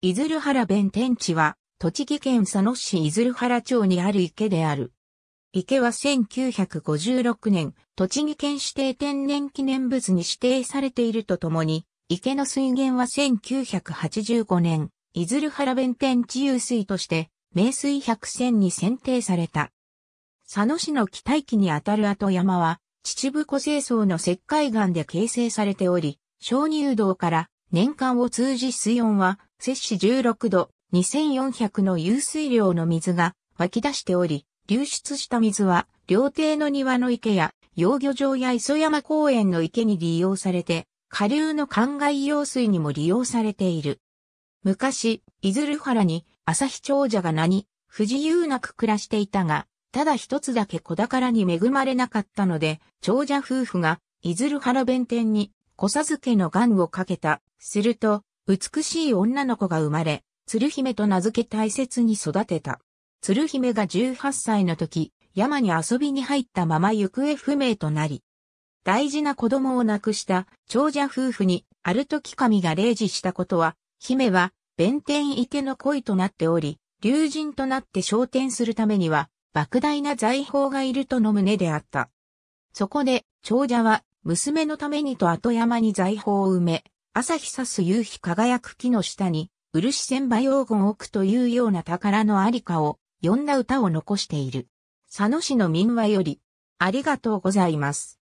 伊豆原弁天地は、栃木県佐野市伊豆原町にある池である。池は1956年、栃木県指定天然記念物に指定されているとともに、池の水源は1985年、伊豆原弁天地湧水として、名水百選に選定された。佐野市の北域にあたる後山は、秩父湖清層の石灰岩で形成されており、小乳道から年間を通じ水温は摂氏16度、2400の湧水量の水が湧き出しており、流出した水は、料亭の庭の池や、養魚場や磯山公園の池に利用されて、下流の灌漑用水にも利用されている。昔、伊豆ル原に日長者が名に不自由なく暮らしていたが、ただ一つだけ子宝に恵まれなかったので、長者夫婦が伊豆ル原弁天に佐授けの願をかけた。すると、美しい女の子が生まれ、鶴姫と名付け大切に育てた。鶴姫が18歳の時、山に遊びに入ったまま行方不明となり、大事な子供を亡くした長者夫婦にある時神が霊示したことは、姫は弁天池の恋となっており、竜人となって昇天するためには、莫大な財宝がいるとの旨であった。そこで、長者は娘のためにと後山に財宝を埋め、朝日差す夕日輝く木の下に、漆千葉用言置くというような宝のありかを、呼んだ歌を残している。佐野市の民話より、ありがとうございます。